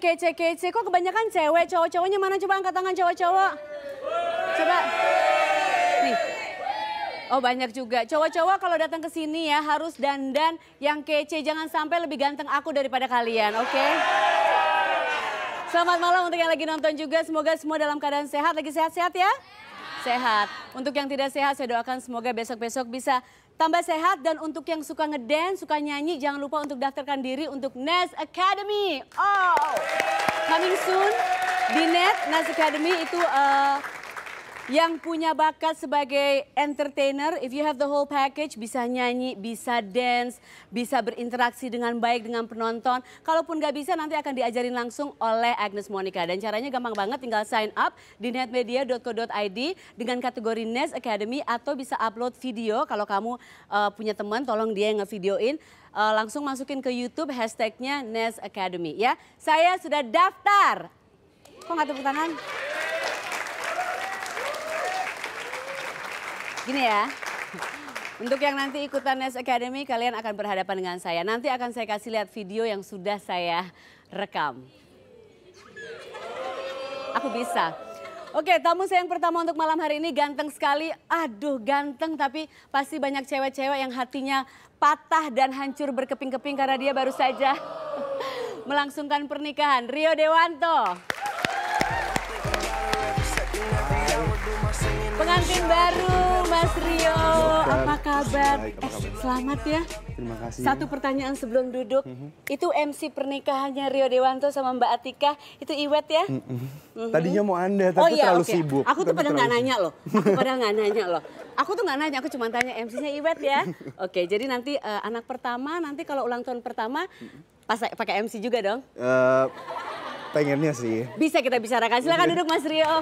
kece-kece. Kok kebanyakan cewek, cowok-cowoknya mana? Coba angkat tangan cowok-cowok. Coba. Nih. Oh banyak juga. Cowok-cowok kalau datang ke sini ya harus dandan yang kece. Jangan sampai lebih ganteng aku daripada kalian, oke? Okay? Selamat malam untuk yang lagi nonton juga. Semoga semua dalam keadaan sehat, lagi sehat-sehat ya sehat. Untuk yang tidak sehat saya doakan semoga besok-besok bisa tambah sehat dan untuk yang suka ngedance, suka nyanyi jangan lupa untuk daftarkan diri untuk Nas Academy. Oh. Coming soon di Net Nas Academy itu uh, yang punya bakat sebagai entertainer, if you have the whole package, bisa nyanyi, bisa dance, bisa berinteraksi dengan baik dengan penonton. Kalaupun nggak bisa, nanti akan diajarin langsung oleh Agnes Monica. Dan caranya gampang banget, tinggal sign up di netmedia.co.id dengan kategori Nes Academy atau bisa upload video. Kalau kamu uh, punya teman, tolong dia yang ngevideoin. Uh, langsung masukin ke YouTube hashtagnya Nes Academy ya. Saya sudah daftar. Kok nggak tepuk tangan? Gini ya. Untuk yang nanti ikutan Nes Academy, kalian akan berhadapan dengan saya. Nanti akan saya kasih lihat video yang sudah saya rekam. Aku bisa. Oke, tamu saya yang pertama untuk malam hari ini ganteng sekali. Aduh, ganteng tapi pasti banyak cewek-cewek yang hatinya patah dan hancur berkeping-keping karena dia baru saja melangsungkan pernikahan. Rio Dewanto. Pengantin baru. Mas Rio, apa eh, kabar? selamat ya. Terima kasih. Satu pertanyaan sebelum duduk. Mm-hmm. Itu MC pernikahannya Rio Dewanto sama Mbak Atika, itu Iwet ya? Mm-hmm. Tadinya mau Anda, tapi oh iya, terlalu sibuk. Aku tuh pada nggak nanya loh. Aku pada nggak nanya loh. Aku tuh nggak nanya, aku cuma tanya MC-nya Iwet ya. Oke, jadi nanti eh, anak pertama, nanti kalau ulang tahun pertama, pas pakai MC juga dong? Eh, pengennya sih. Bisa kita bicarakan. Silakan iya. duduk Mas Rio.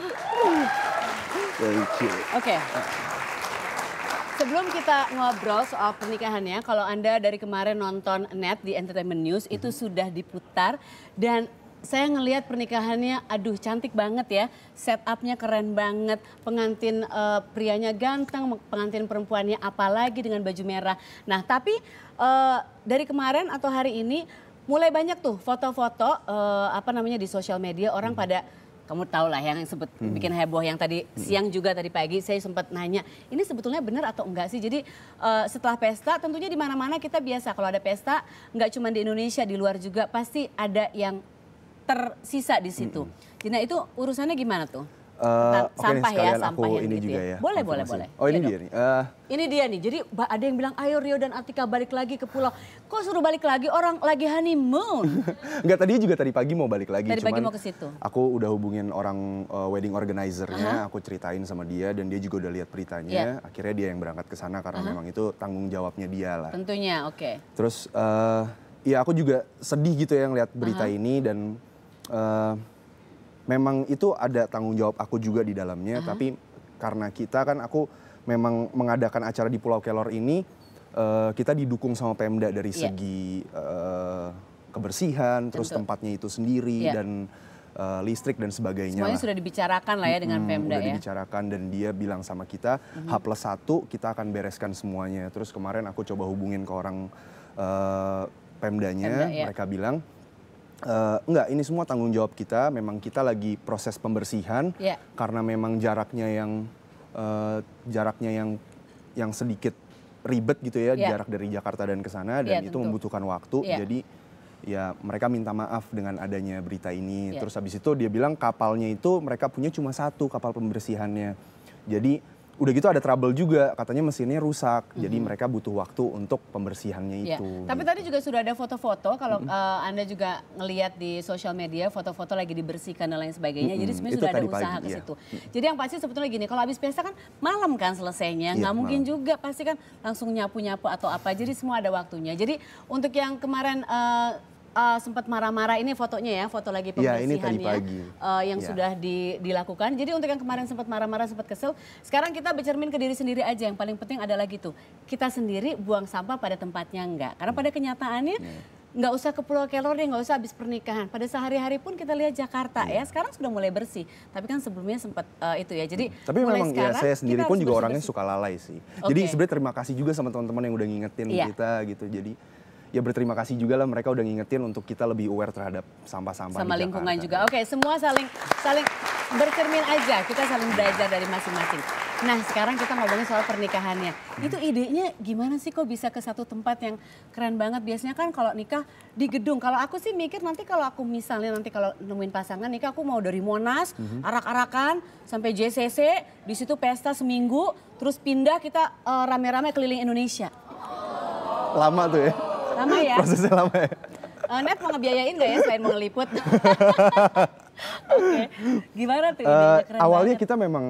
Thank you. Oke. Okay. Ah. Sebelum kita ngobrol soal pernikahannya, kalau Anda dari kemarin nonton net di Entertainment News -hmm. itu sudah diputar dan saya ngelihat pernikahannya aduh cantik banget ya. Setupnya keren banget, pengantin uh, prianya ganteng, pengantin perempuannya apalagi dengan baju merah. Nah, tapi uh, dari kemarin atau hari ini mulai banyak tuh foto-foto uh, apa namanya di sosial media orang -hmm. pada kamu tahu lah yang sebut hmm. bikin heboh yang tadi hmm. siang juga tadi pagi saya sempat nanya ini sebetulnya benar atau enggak sih jadi uh, setelah pesta tentunya di mana-mana kita biasa kalau ada pesta nggak cuma di Indonesia di luar juga pasti ada yang tersisa di situ. Hmm. Nah itu urusannya gimana tuh? Uh, sampah okay, ya, sampah aku ini gitu ya. juga ya. ya. Boleh, boleh, boleh. Oh ini ya dia nih. Uh, ini dia nih. Jadi ada yang bilang ayo Rio dan Atika balik lagi ke pulau. Kok suruh balik lagi orang lagi honeymoon? Enggak tadi juga tadi pagi mau balik lagi. Tadi Cuman, pagi mau ke situ. Aku udah hubungin orang uh, wedding organizer-nya, uh -huh. aku ceritain sama dia dan dia juga udah lihat beritanya. Yeah. Akhirnya dia yang berangkat ke sana karena uh -huh. memang itu tanggung jawabnya dia lah. Tentunya, oke. Okay. Terus uh, ya aku juga sedih gitu ya lihat berita uh -huh. ini dan uh, memang itu ada tanggung jawab aku juga di dalamnya uh mm-hmm. -huh. tapi karena kita kan aku memang mengadakan acara di Pulau Kelor ini uh, kita didukung sama Pemda dari yeah. segi uh, kebersihan Tentu. terus tempatnya itu sendiri yeah. dan uh, listrik dan sebagainya. Semuanya sudah dibicarakan lah ya dengan hmm, Pemda sudah ya. dibicarakan dan dia bilang sama kita mm-hmm. H plus satu kita akan bereskan semuanya. Terus kemarin aku coba hubungin ke orang uh, Pemdanya, Pemda, yeah. mereka bilang Uh, enggak, ini semua tanggung jawab kita. Memang kita lagi proses pembersihan yeah. karena memang jaraknya yang uh, jaraknya yang yang sedikit ribet gitu ya, yeah. jarak dari Jakarta dan ke sana dan yeah, itu tentu. membutuhkan waktu. Yeah. Jadi ya mereka minta maaf dengan adanya berita ini. Yeah. Terus habis itu dia bilang kapalnya itu mereka punya cuma satu kapal pembersihannya. Jadi udah gitu ada trouble juga katanya mesinnya rusak hmm jadi mhm. mereka butuh waktu untuk pembersihannya ya. tapi gitu. tadi juga sudah ada foto-foto kalau hmm uh, anda juga ngelihat di sosial media foto-foto lagi dibersihkan dan lain sebagainya hmm jadi mhm. sebenarnya sudah ada usaha ke iya. situ iya. jadi yang pasti sebetulnya gini kalau habis pesta kan malam kan selesainya iya, nggak mungkin malam. juga pasti kan langsung nyapu-nyapu atau apa jadi semua ada waktunya jadi untuk yang kemarin uh, uh, sempat marah-marah ini fotonya ya, foto lagi iya, pembersihannya. Ya, ini Uh, yang ya. sudah di, dilakukan. Jadi untuk yang kemarin sempat marah-marah, sempat kesel, sekarang kita bercermin ke diri sendiri aja. Yang paling penting adalah gitu, kita sendiri buang sampah pada tempatnya enggak. Karena pada kenyataannya ya nggak usah ke Pulau Kelor deh, nggak usah habis pernikahan. Pada sehari-hari pun kita lihat Jakarta ya. ya. Sekarang sudah mulai bersih, tapi kan sebelumnya sempat uh, itu ya. Jadi hmm. tapi mulai memang ya, sekarang, ya saya sendiri pun juga bersih -bersih. orangnya suka lalai sih. Okay. Jadi sebenarnya terima kasih juga sama teman-teman yang udah ngingetin ya. kita gitu. Jadi ya berterima kasih juga lah mereka udah ngingetin untuk kita lebih aware terhadap sampah-sampah sama di lingkungan Jakarta. juga. Oke, semua saling saling bercermin aja. Kita saling belajar dari masing-masing. Nah, sekarang kita ngobrolin soal pernikahannya. Hmm. Itu idenya gimana sih kok bisa ke satu tempat yang keren banget? Biasanya kan kalau nikah di gedung. Kalau aku sih mikir nanti kalau aku misalnya nanti kalau nemuin pasangan nikah aku mau dari Monas, hmm. arak-arakan sampai JCC, di situ pesta seminggu, terus pindah kita eh, rame-rame uh, rame -rame keliling Indonesia. Lama tuh ya. Lama ya? Prosesnya lama ya. Uh, eh, Net mau ngebiayain gak ya selain mau ngeliput? okay. gimana tuh? Uh, awalnya banget. kita memang,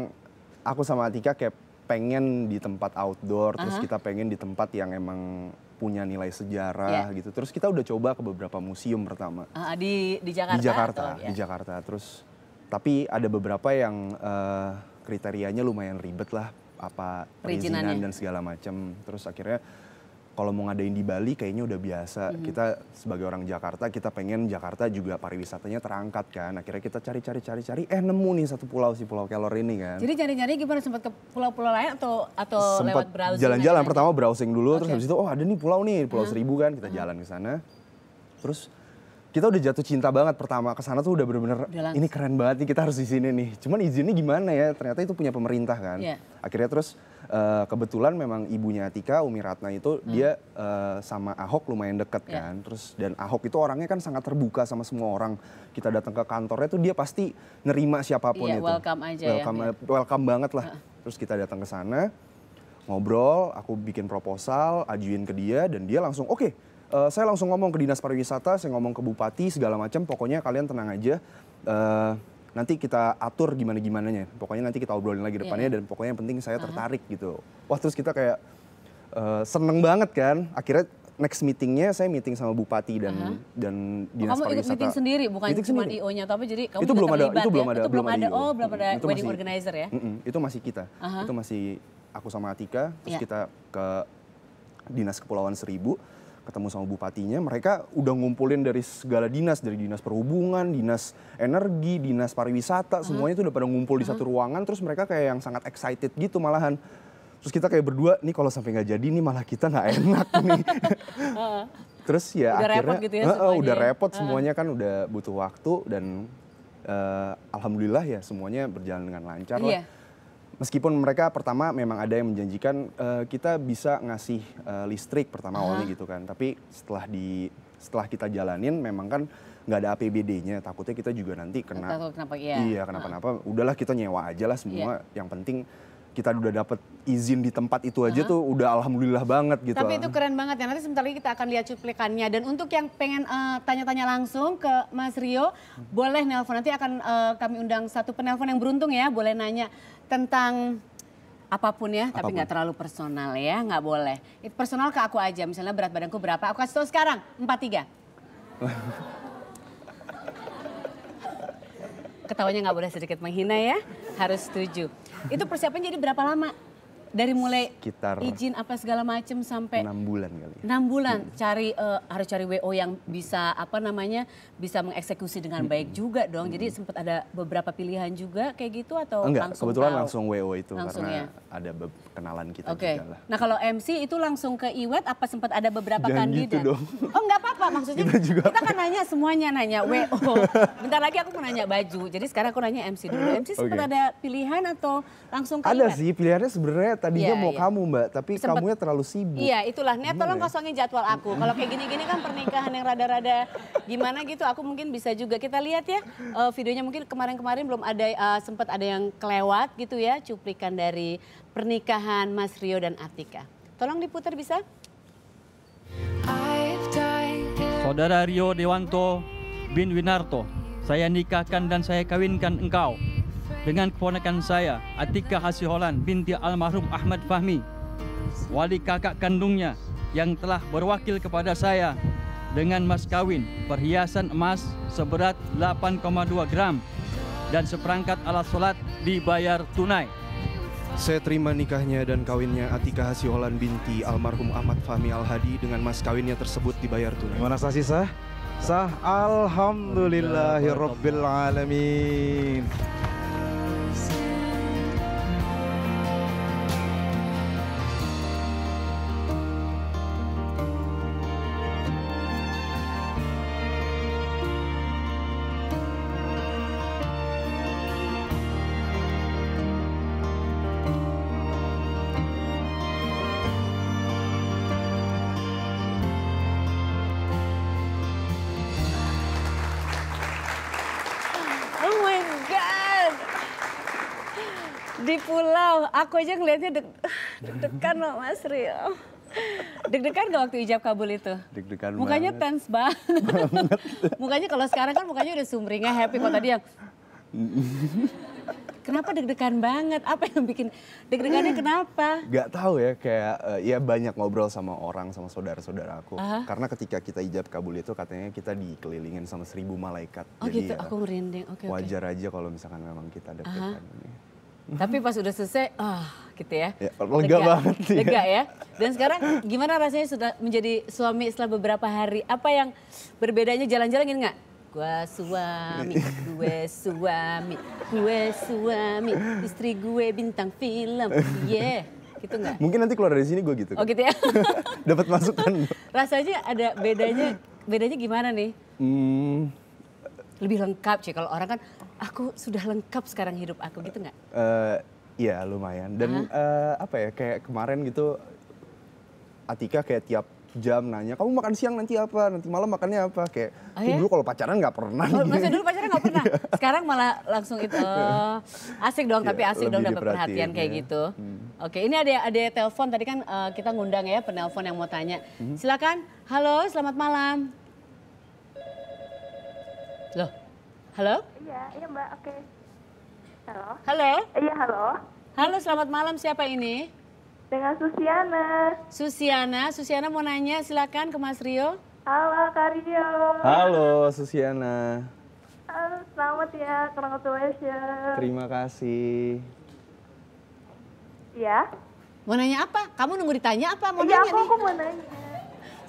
aku sama Atika kayak pengen di tempat outdoor, uh -huh. terus kita pengen di tempat yang emang punya nilai sejarah yeah. gitu. Terus kita udah coba ke beberapa museum pertama. Uh, di di Jakarta. Di Jakarta, atau, ya? di Jakarta. Terus tapi ada beberapa yang uh, kriterianya lumayan ribet lah apa perizinan dan segala macam. Terus akhirnya kalau mau ngadain di Bali kayaknya udah biasa. Mm -hmm. Kita sebagai orang Jakarta kita pengen Jakarta juga pariwisatanya terangkat kan. Akhirnya kita cari-cari cari-cari eh nemu nih satu pulau si Pulau Kelor ini kan. Jadi cari-cari gimana sempat ke pulau-pulau lain atau atau sempet lewat browsing? Jalan-jalan pertama browsing dulu okay. terus habis itu oh ada nih pulau nih, Pulau mm -hmm. Seribu kan kita mm -hmm. jalan ke sana. Terus kita udah jatuh cinta banget pertama ke sana tuh udah bener-bener ini keren banget nih kita harus di sini nih. Cuman izinnya gimana ya? Ternyata itu punya pemerintah kan. Yeah. Akhirnya terus uh, kebetulan memang ibunya Atika Umi Ratna itu hmm. dia uh, sama Ahok lumayan deket yeah. kan. Terus dan Ahok itu orangnya kan sangat terbuka sama semua orang. Kita datang ke kantornya tuh dia pasti nerima siapapun yeah, itu. welcome aja ya, welcome, ya. Welcome banget lah. Uh. Terus kita datang ke sana ngobrol, aku bikin proposal, ajuin ke dia dan dia langsung oke. Okay, uh, saya langsung ngomong ke dinas pariwisata, saya ngomong ke bupati segala macam. Pokoknya kalian tenang aja. Uh, nanti kita atur gimana gimananya pokoknya nanti kita obrolin lagi iya, depannya yeah. dan pokoknya yang penting saya tertarik uh-huh. gitu wah terus kita kayak uh, seneng banget kan akhirnya next meetingnya saya meeting sama bupati dan uh-huh. dan oh, dinas oh, kamu pariwisata. ikut meeting sendiri bukan meeting cuma io nya tapi jadi kamu itu belum ya? ada itu belum ada itu belum ada, oh belum ada itu wedding masih, organizer ya mm -mm, itu masih kita uh-huh. itu masih aku sama Atika terus yeah. kita ke dinas kepulauan seribu ketemu sama bupatinya, mereka udah ngumpulin dari segala dinas, dari dinas perhubungan, dinas energi, dinas pariwisata, hmm. semuanya itu udah pada ngumpul di mm-hmm. satu ruangan, terus mereka kayak yang sangat excited gitu malahan. Terus kita kayak berdua, nih kalau sampai nggak jadi nih malah kita nggak enak nih. terus ya udah akhirnya repot gitu ya, uh, udah ya? repot semuanya kan udah butuh waktu dan uh, alhamdulillah ya semuanya berjalan dengan lancar iya. lah meskipun mereka pertama memang ada yang menjanjikan uh, kita bisa ngasih uh, listrik pertama awalnya gitu kan tapi setelah di setelah kita jalanin memang kan nggak ada APBD-nya takutnya kita juga nanti kena Takut kenapa, iya. iya kenapa-napa udahlah kita nyewa aja lah semua iya. yang penting kita udah dapat izin di tempat itu aja uh-huh. tuh udah alhamdulillah banget gitu. Tapi itu keren banget ya. Nanti sebentar lagi kita akan lihat cuplikannya. Dan untuk yang pengen tanya eh, tanya-tanya langsung ke Mas Rio, boleh nelpon. Nanti akan uh, kami undang satu penelpon yang beruntung ya, boleh nanya tentang apapun ya, apapun. tapi nggak terlalu personal ya, nggak boleh. Itu personal ke aku aja. Misalnya berat badanku berapa? Aku kasih tau sekarang, 43. Ketawanya nggak boleh sedikit menghina ya, harus setuju. Itu persiapan jadi berapa lama? dari mulai sekitar izin apa segala macam sampai enam bulan kali. Ya. Enam ya. bulan hmm. cari uh, harus cari WO yang bisa apa namanya bisa mengeksekusi dengan hmm. baik juga dong. Hmm. Jadi sempat ada beberapa pilihan juga kayak gitu atau Enggak, langsung kebetulan tahu? langsung WO itu langsung, karena ya? ada kenalan kita okay. juga lah. Nah kalau MC itu langsung ke Iwet apa sempat ada beberapa Jangan gitu kandidat? Gitu dong. Oh nggak apa-apa maksudnya kita, juga. kita kan nanya semuanya nanya WO. Bentar lagi aku mau nanya baju. Jadi sekarang aku nanya MC dulu. MC sempat ada pilihan atau langsung ke Ada Iwet? sih pilihannya sebenarnya tadinya yeah, mau yeah. kamu mbak, tapi Sempet. kamunya terlalu sibuk. Iya yeah, itulah, Net tolong kosongin jadwal aku. Kalau kayak gini-gini kan pernikahan yang rada-rada gimana gitu, aku mungkin bisa juga. Kita lihat ya uh, videonya mungkin kemarin-kemarin belum ada uh, eh, sempat ada yang kelewat gitu ya, cuplikan dari pernikahan Mas Rio dan Atika. Tolong diputar bisa? Saudara Rio Dewanto bin Winarto, saya nikahkan dan saya kawinkan engkau dengan keponakan saya Atika Hasiholan binti almarhum Ahmad Fahmi wali kakak kandungnya yang telah berwakil kepada saya dengan mas kawin perhiasan emas seberat 8,2 gram dan seperangkat alat sholat dibayar tunai. Saya terima nikahnya dan kawinnya Atika Hasiholan binti almarhum Ahmad Fahmi Al-Hadi dengan mas kawinnya tersebut dibayar tunai. Mana sah sah? Sah Alhamdulillahirrabbilalamin. Wow, aku aja ngelihatnya deg, degan loh Mas Rio. Deg-degan gak waktu ijab kabul itu? Deg-degan Mukanya banget. tense banget. mukanya kalau sekarang kan mukanya udah sumringah happy kok tadi yang... Kenapa deg-degan banget? Apa yang bikin deg-degannya kenapa? Gak tahu ya, kayak eh, ya banyak ngobrol sama orang, sama saudara-saudara aku. Uh -huh. Karena ketika kita ijab kabul itu katanya kita dikelilingin sama seribu malaikat. Oh Jadi gitu, ya, aku merinding. Okay, wajar okay. aja kalau misalkan memang kita deg-degan. Uh -huh. Tapi pas udah selesai, ah gitu ya. ya lega, lega banget. Iya. Lega ya. ya. Dan sekarang gimana rasanya sudah menjadi suami setelah beberapa hari? Apa yang berbedanya jalan-jalan nggak? gue suami, gue suami, gue suami, istri gue bintang film, yeah. Gitu nggak? Mungkin nanti keluar dari sini gue gitu. Kan? Oh gitu ya? Dapat masukan. Rasanya ada bedanya, bedanya gimana nih? Hmm, lebih lengkap sih kalau orang kan aku sudah lengkap sekarang hidup aku gitu nggak? Uh, iya lumayan dan uh, apa ya kayak kemarin gitu Atika kayak tiap jam nanya kamu makan siang nanti apa nanti malam makannya apa kayak oh, ya? dulu kalau pacaran nggak pernah oh, masa dulu pacaran nggak pernah iya. sekarang malah langsung itu oh, asik dong tapi iya, asik dong dapat perhatian kayak ya. gitu hmm. oke ini ada ada telepon tadi kan uh, kita ngundang ya penelpon yang mau tanya hmm. silakan halo selamat malam Halo? Iya, iya Mbak, oke. Okay. Halo? Halo? Iya, halo. Halo, selamat malam. Siapa ini? Dengan Susiana. Susiana, Susiana mau nanya silakan ke Mas Rio. Halo Kak Rio. Halo Susiana. Halo, selamat ya, kurang congratulations. Ya. Terima kasih. Iya. Mau nanya apa? Kamu nunggu ditanya apa? Mau iya, nanya aku, nih. aku mau nanya.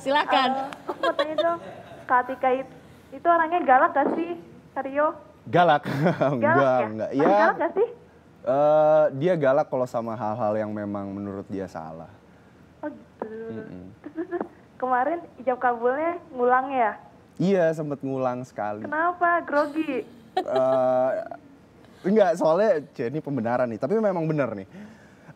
silakan. Uh, aku mau tanya dong, Kak Tika itu, itu orangnya galak gak sih? Rio? Galak. galak enggak, ya? enggak. Ya, galak gak sih? Uh, dia galak kalau sama hal-hal yang memang menurut dia salah. Oh gitu. Mm -mm. kemarin ijab kabulnya ngulang ya? Iya, sempet ngulang sekali. Kenapa? Grogi? Uh, enggak, soalnya ini pembenaran nih. Tapi memang benar nih.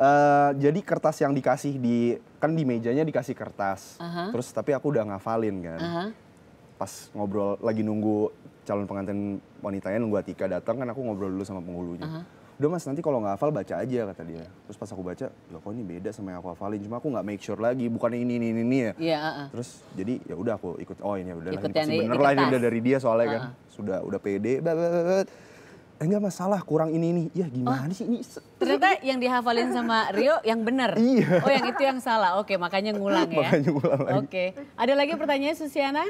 Uh, jadi kertas yang dikasih di kan di mejanya dikasih kertas. Uh -huh. Terus tapi aku udah ngafalin kan. Uh -huh. Pas ngobrol lagi nunggu calon pengantin wanitanya nunggu Atika datang kan aku ngobrol dulu sama penghulunya. Uh -huh udah mas nanti kalau nggak hafal baca aja kata dia terus pas aku baca loh ya kok ini beda sama yang aku hafalin cuma aku nggak make sure lagi bukan ini ini ini, ini ya Iya. uh -uh. terus jadi ya udah aku ikut oh ini udah lah ini bener lah ini udah dari dia soalnya uh huh kan sudah udah pede blablabla. Eh, enggak masalah kurang ini ini ya gimana oh, sih ini ternyata yang dihafalin sama Rio yang benar iya. oh yang itu yang salah oke makanya ngulang ya makanya ngulang lagi oke ada lagi pertanyaan Susiana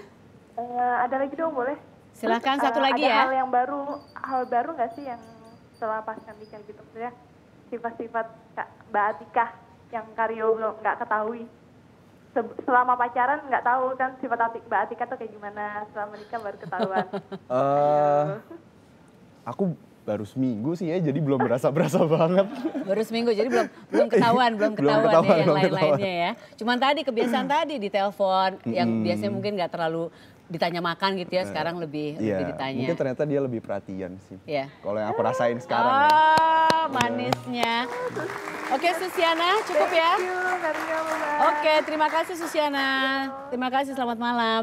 uh, ada lagi dong boleh Silahkan satu uh, lagi ada ya. Hal yang baru, hal baru nggak sih yang setelah pas nikah gitu maksudnya sifat-sifat Mbak Atika yang Karyo belum nggak ketahui selama pacaran nggak tahu kan sifat Atik Mbak Atika tuh kayak gimana Setelah menikah baru ketahuan. uh, aku baru seminggu sih ya jadi belum berasa berasa banget baru seminggu jadi belum belum ketahuan belum ketahuan, belum ketahuan ya yang lain-lainnya ya cuman tadi kebiasaan tadi di telepon yang biasanya mungkin nggak terlalu ditanya makan gitu ya eh, sekarang lebih, yeah. lebih iya. ditanya. Mungkin ternyata dia lebih perhatian sih. Yeah. Kalau yang aku rasain sekarang. Ya. Oh, ya. manisnya. Oke okay, Susiana cukup ya. Oke okay, terima kasih Susiana. Terima kasih selamat malam.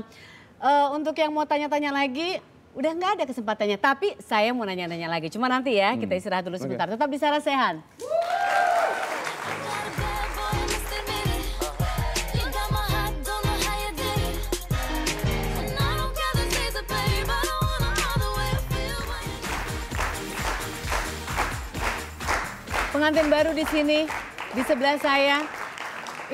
Uh, untuk yang mau tanya-tanya lagi udah nggak ada kesempatannya tapi saya mau nanya-nanya lagi. Cuma nanti ya kita hmm. istirahat dulu sebentar. Okay. Tetap di Sarasehan. Sehan. pengantin baru di sini, di sebelah saya.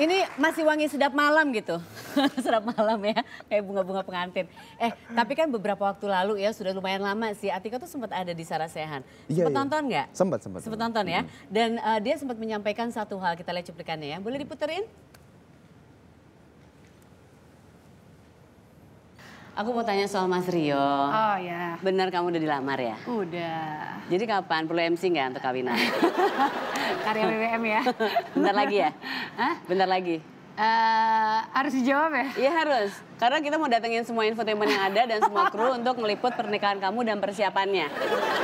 Ini masih wangi sedap malam gitu. sedap malam ya, kayak bunga-bunga pengantin. Eh, tapi kan beberapa waktu lalu ya, sudah lumayan lama sih, Atika tuh sempat ada di Sarasehan. Iya, sempat iya. nonton nggak? Sempat, sempat. Sempat nonton ya. Dan uh, dia sempat menyampaikan satu hal, kita lihat cuplikannya ya. Boleh diputerin? Aku mau tanya soal Mas Rio. Oh ya. Benar kamu udah dilamar ya? Udah. Jadi kapan perlu MC nggak untuk kawinan? Karya BBM ya. Bentar lagi ya? Hah? Bentar lagi. Uh, harus dijawab ya? Iya harus. Karena kita mau datengin semua infotainment yang ada dan semua kru untuk meliput pernikahan kamu dan persiapannya.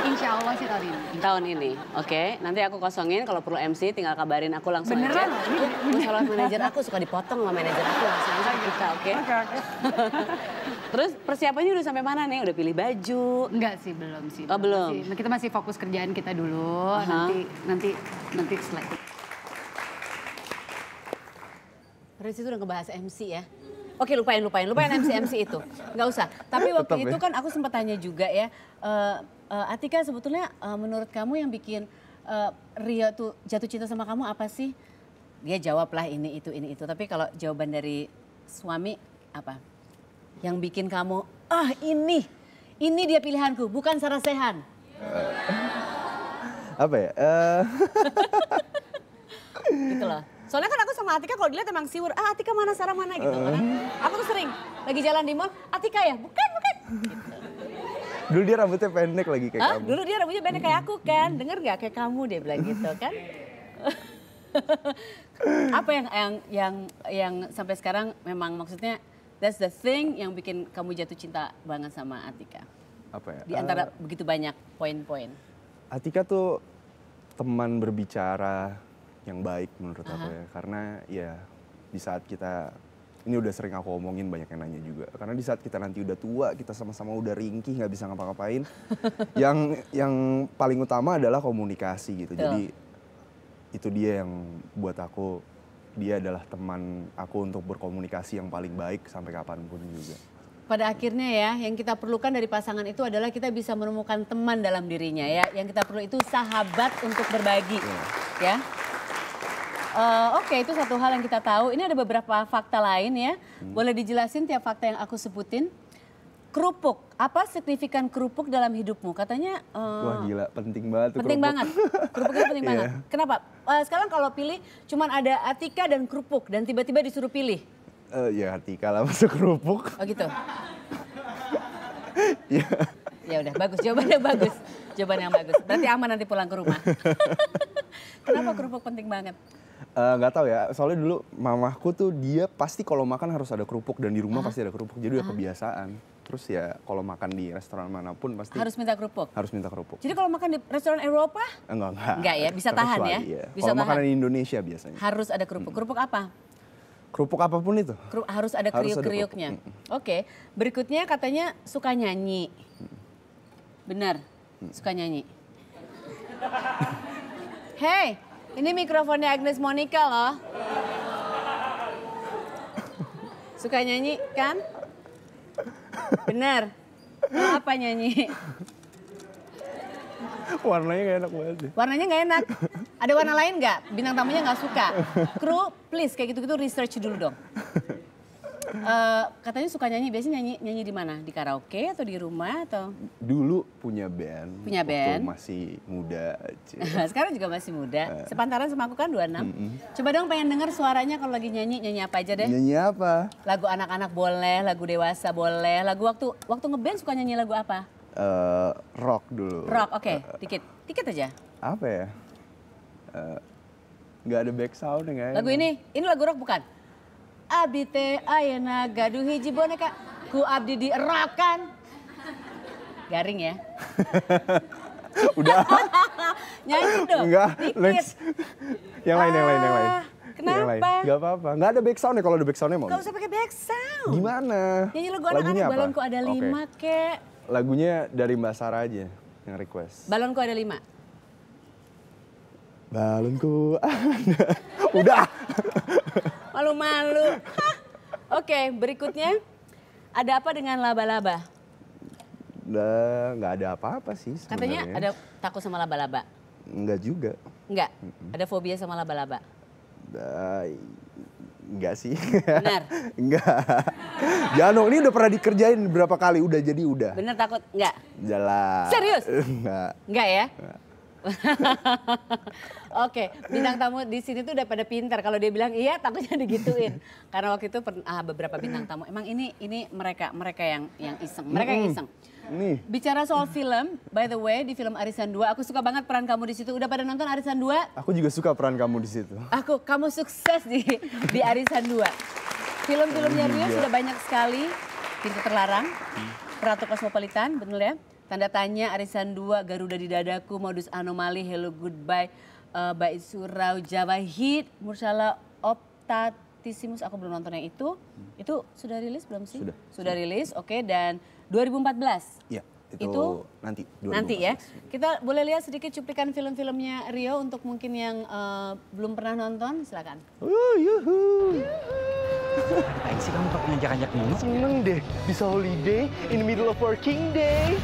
Insya Allah sih tahun ini. Tahun ini, oke. Okay. Nanti aku kosongin kalau perlu MC tinggal kabarin aku langsung Beneran? aja. Beneran? Masalah manajer aku suka dipotong sama manajer aku langsung aja kita, iya. oke? Okay? Oke, Terus persiapannya udah sampai mana nih? Udah pilih baju? Enggak sih, belum sih. Oh, belum. Masih, nah, kita masih fokus kerjaan kita dulu. Uh -huh. Nanti nanti nanti setelah itu. Terus itu udah ngebahas MC ya. Oke lupain lupain lupain MC MC itu Enggak usah. Tapi waktu Tetap ya. itu kan aku sempat tanya juga ya, uh, uh, Atika sebetulnya uh, menurut kamu yang bikin uh, Rio tuh jatuh cinta sama kamu apa sih? Dia jawablah ini itu ini itu. Tapi kalau jawaban dari suami apa? yang bikin kamu, ah ini, ini dia pilihanku, bukan Sarah apa ya? Uh... gitu loh. Soalnya kan aku sama Atika kalau dilihat emang siur, ah Atika mana Sarah mana gitu. Uh... aku tuh sering lagi jalan di mall, Atika ya? Bukan, bukan. Gitu. Dulu dia rambutnya pendek lagi kayak Hah? kamu. Dulu dia rambutnya pendek kayak aku kan, denger nggak kayak kamu dia bilang gitu kan. apa yang yang yang yang sampai sekarang memang maksudnya that's the thing yang bikin kamu jatuh cinta banget sama Atika? Apa ya? Di antara uh, begitu banyak poin-poin. Atika tuh teman berbicara yang baik menurut uh -huh. aku ya. Karena ya di saat kita ini udah sering aku omongin banyak yang nanya juga karena di saat kita nanti udah tua kita sama-sama udah ringkih nggak bisa ngapa-ngapain yang yang paling utama adalah komunikasi gitu Tuh. jadi itu dia yang buat aku dia adalah teman aku untuk berkomunikasi yang paling baik sampai kapanpun juga. Pada akhirnya ya, yang kita perlukan dari pasangan itu adalah kita bisa menemukan teman dalam dirinya ya. Yang kita perlu itu sahabat untuk berbagi, yeah. ya. Uh, Oke, okay, itu satu hal yang kita tahu. Ini ada beberapa fakta lain ya. Hmm. Boleh dijelasin tiap fakta yang aku sebutin? kerupuk. Apa signifikan kerupuk dalam hidupmu? Katanya uh, Wah gila, penting banget tuh Penting kerupuk. banget. Kerupuk itu penting yeah. banget. Kenapa? Uh, sekarang kalau pilih cuman ada Atika dan kerupuk dan tiba-tiba disuruh pilih. Uh, ya Atika lah masuk kerupuk. Oh gitu. ya. Ya udah bagus, jawabannya bagus. Jawaban yang bagus. Berarti aman nanti pulang ke rumah. Kenapa kerupuk penting banget? nggak uh, tahu ya soalnya dulu mamahku tuh dia pasti kalau makan harus ada kerupuk dan di rumah -huh. pasti ada kerupuk jadi udah kebiasaan Terus ya kalau makan di restoran manapun pasti harus minta kerupuk. Harus minta kerupuk. Jadi kalau makan di restoran Eropa? Enggak enggak. Enggak ya, bisa tahan ya. Iya. Bisa kalau tahan. makanan di Indonesia biasanya. Harus ada kerupuk. Hmm. Kerupuk apa? Kerupuk apapun itu. Kru harus ada kriuk-kriuknya. Hmm. Oke. Okay. Berikutnya katanya suka nyanyi. Hmm. Benar. Hmm. Suka nyanyi. Hey, ini mikrofonnya Agnes Monica loh. Suka nyanyi kan? Bener. Apa nyanyi? Warnanya gak enak banget sih. Warnanya gak enak. Ada warna lain gak? Bintang tamunya gak suka. Kru, please kayak gitu-gitu research dulu dong. Uh, katanya suka nyanyi, biasanya nyanyi nyanyi di mana? Di karaoke atau di rumah atau? Dulu punya band. Punya band. masih muda. Nah, sekarang juga masih muda. Uh. Sepantaran sama aku kan 26. Mm -hmm. Coba dong pengen dengar suaranya kalau lagi nyanyi, nyanyi apa aja deh? Nyanyi apa? Lagu anak-anak boleh, lagu dewasa boleh, lagu waktu waktu ngeband suka nyanyi lagu apa? Uh, rock dulu. Rock, oke. Okay. Uh, dikit. Dikit aja. Apa ya? Uh, nggak ada back sound ya. Lagu ini, ini lagu rock bukan? abdi teh ayana gaduh hiji boneka ku abdi dierakan. Garing ya. Udah. Nyanyi dong. Enggak, next. Yang lain, yang lain, yang lain. Ah, kenapa? Yang lain. Gak apa-apa. Gak ada back sound ya kalau ada back soundnya mau. Gak usah pakai back sound. Gimana? Nyanyi lagu anak-anak balonku ada lima okay. kek. Lagunya dari Mbak Sarah aja yang request. Balonku ada lima? Balonku ada. Udah. Malu-malu. Oke, berikutnya. Ada apa dengan laba-laba? Nggak ada apa-apa sih sebenarnya. Katanya ada takut sama laba-laba? Enggak juga. Nggak? Ada fobia sama laba-laba? Enggak sih. Benar. enggak. Janok ini udah pernah dikerjain berapa kali udah jadi udah. Benar takut enggak? Jalan. Serius? Enggak. Enggak ya? Enggak. Oke, okay. bintang tamu di sini tuh udah pada pintar. Kalau dia bilang iya, takutnya digituin. Karena waktu itu ah, beberapa bintang tamu. Emang ini ini mereka mereka yang yang iseng, mereka yang iseng. Nih. Bicara soal film, by the way, di film Arisan 2, aku suka banget peran kamu di situ. Udah pada nonton Arisan 2? Aku juga suka peran kamu di situ. Aku, kamu sukses di di Arisan 2. Film-filmnya Rio iya. sudah banyak sekali. Pintu Terlarang, Ratu Kosmopolitan, bener ya? Tanda tanya arisan dua Garuda di dadaku modus anomali hello goodbye uh, eh, Baik Surau Jawa Hit Mursala Optatisimus aku belum nonton yang itu. Hmm. Itu sudah rilis belum sih? Sudah. Sudah rilis. Oke okay. dan 2014. Iya. Itu, itu nanti 2014. Nanti ya. Kita boleh lihat sedikit cuplikan film-filmnya Rio untuk mungkin yang uh, belum pernah nonton silakan. Uh, yuhu. yuhu. sih kamu pakai ngajak-ngajak nih Seneng deh, bisa holiday in the middle of working day.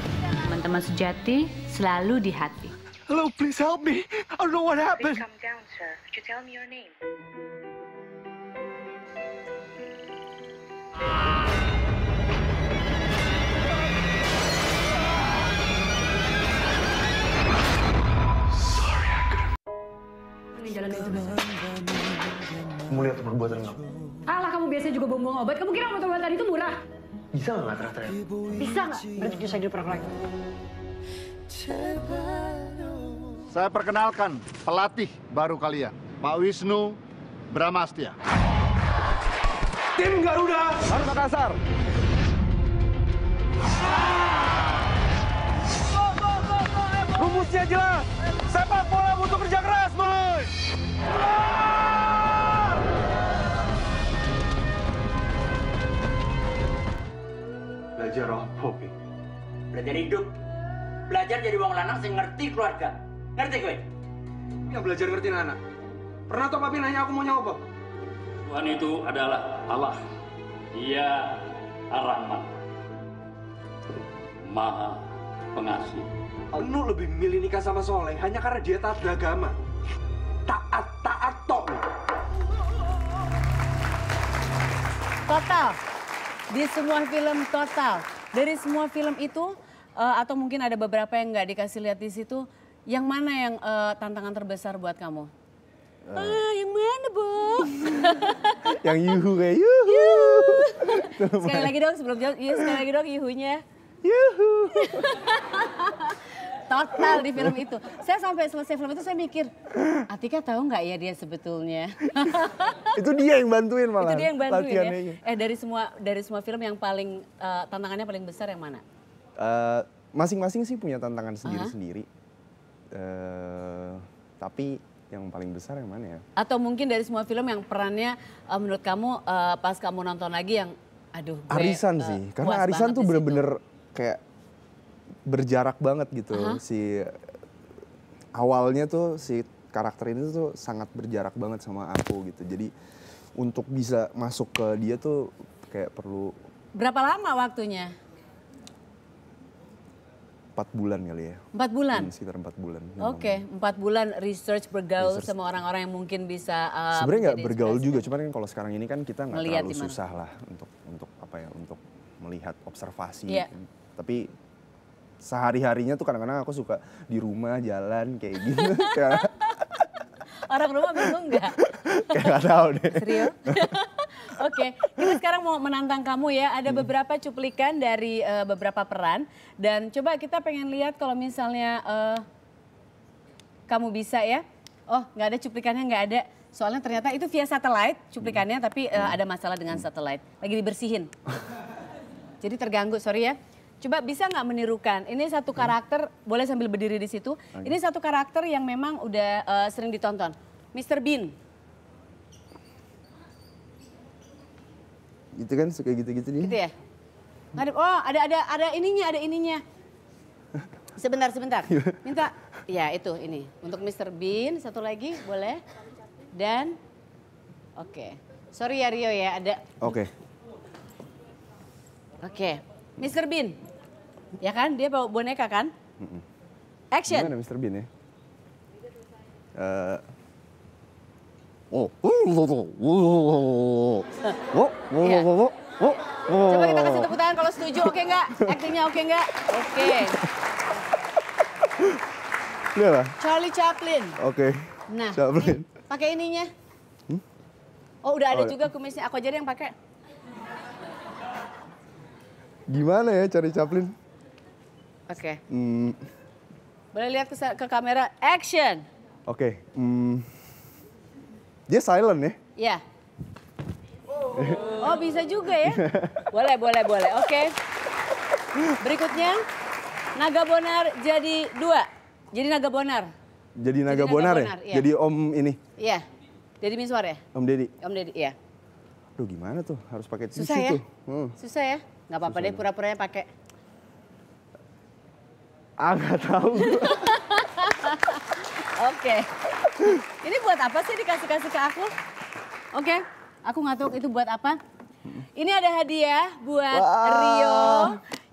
Teman-teman sejati selalu di hati. Hello, please help me. I don't know what happened. Please come down, sir. Could you tell me your name? Kamu lihat perbuatan kamu. Alah, kamu biasanya juga bongbong obat. Kamu kira obat-obatan itu murah? Bisa nggak ternyata ya? Bisa nggak? Berarti saya di perang lain Saya perkenalkan pelatih baru kalian, Pak Wisnu Bramastia Tim Garuda harus Makassar. Rumusnya jelas. Sepak bola butuh kerja belajar apa, Bi? Belajar hidup. Belajar jadi wong lanang sing ngerti keluarga. Ngerti kowe? Ya belajar ngerti anak. Pernah toh Papi nanya aku mau nyawa apa? Tuhan itu adalah Allah. Dia Ar-Rahman. Maha pengasih. Anu lebih milih nikah sama Soleh hanya karena dia taat agama, Taat, taat, tok. Total di semua film total. Dari semua film itu uh, atau mungkin ada beberapa yang nggak dikasih lihat di situ, yang mana yang uh, tantangan terbesar buat kamu? Uh. Ah, yang mana, Bu? yang yuhu kayak yuhu. yuhu. sekali lagi dong sebelum jawab, ya, sekali lagi dong yuhunya. Yuhu. total di film itu. Saya sampai selesai film itu saya mikir, Atika tahu nggak ya dia sebetulnya? itu dia yang bantuin malah. Itu dia yang bantuin ya. Eh dari semua dari semua film yang paling uh, tantangannya paling besar yang mana? Eh, masing-masing uh, sih punya tantangan sendiri-sendiri. Uh -huh. uh, tapi yang paling besar yang mana ya? Atau mungkin dari semua film yang perannya uh, menurut kamu uh, pas kamu nonton lagi yang aduh gue, Arisan uh, sih, karena Arisan tuh bener-bener kayak berjarak banget gitu uh -huh. si awalnya tuh si karakter ini tuh sangat berjarak banget sama aku gitu jadi untuk bisa masuk ke dia tuh kayak perlu berapa lama waktunya empat bulan kali ya. Empat bulan? Hmm, sekitar empat bulan. Oke, okay. empat bulan research bergaul research. sama orang-orang yang mungkin bisa. Uh, Sebenarnya nggak bergaul juga, cuman kan kalau sekarang ini kan kita nggak terlalu dimana? susah lah untuk untuk apa ya untuk melihat observasi. Yeah. Gitu. Tapi sehari-harinya tuh kadang-kadang aku suka di rumah jalan kayak gitu. Orang rumah bingung nggak? kayak gak tahu deh. Serius? Oke, okay. kita sekarang mau menantang kamu ya. Ada hmm. beberapa cuplikan dari uh, beberapa peran dan coba kita pengen lihat kalau misalnya uh, kamu bisa ya. Oh, nggak ada cuplikannya nggak ada. Soalnya ternyata itu via satelit cuplikannya, hmm. tapi uh, ada masalah dengan satelit. Lagi dibersihin. Jadi terganggu, sorry ya. Coba bisa nggak menirukan? Ini satu hmm. karakter, hmm. boleh sambil berdiri di situ. Okay. Ini satu karakter yang memang udah uh, sering ditonton. Mr. Bean. Gitu kan suka gitu-gitu nih Gitu ya? Ada, oh, ada ada ada ininya, ada ininya. Sebentar, sebentar. Iya. Minta. Ya, itu ini. Untuk Mr. Bean satu lagi boleh. Dan oke. Okay. Sorry ya Rio ya, ada Oke. Okay. Oke. Okay. Mr. Bean, Ya kan? Dia bawa boneka kan? Action. Gimana Mr. Bean ya? Uh, Oh, Coba kita kasih oh. tepuk tangan kalau setuju, oke okay nggak? Aktingnya oke okay nggak? Oke. Okay. Charlie Chaplin. Oke. Okay. Nah, Chaplin. pakai ininya. Hmm? Oh, udah ada oh. Ya. juga kumisnya. Aku aja yang pakai. Gimana ya Charlie Chaplin? Oke. Okay. Hmm. Boleh lihat ke, ke kamera. Action. Oke. Okay. Hmm. Dia silent ya? Iya. Yeah. Oh bisa juga ya? Boleh, boleh, boleh. Oke. Okay. Berikutnya, Naga Bonar jadi dua. Jadi Naga Bonar. Jadi Naga, jadi Naga Bonar, ya? Bonar ya? Jadi Om ini? Iya. Jadi Minswar ya? Om Deddy. Om Deddy, iya. Aduh gimana tuh harus pakai tisu ya? tuh. Hmm. Susah ya? Gak apa-apa deh pura-puranya pakai. Ah, nggak tahu. Oke. Ini buat apa sih dikasih-kasih ke aku? Oke, okay. aku nggak tahu itu buat apa. Ini ada hadiah buat wow. Rio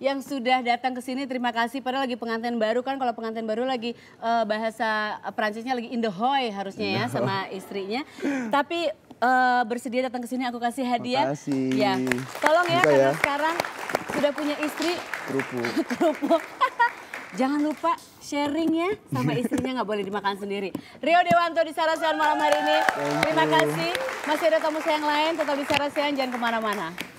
yang sudah datang ke sini. Terima kasih. Padahal lagi pengantin baru kan kalau pengantin baru lagi uh, bahasa eh, Perancisnya lagi in the hoy harusnya ya sama istrinya. Tapi uh, bersedia datang ke sini aku kasih hadiah. Makasih. Ya. Tolong ya Buka karena ya. sekarang sudah punya istri. Kerupuk. Kerupuk. Jangan lupa sharing ya sama istrinya nggak boleh dimakan sendiri. Rio Dewanto di Sarasian malam hari ini. Terima kasih. Masih ada tamu saya yang lain tetap di Sarasian jangan kemana-mana.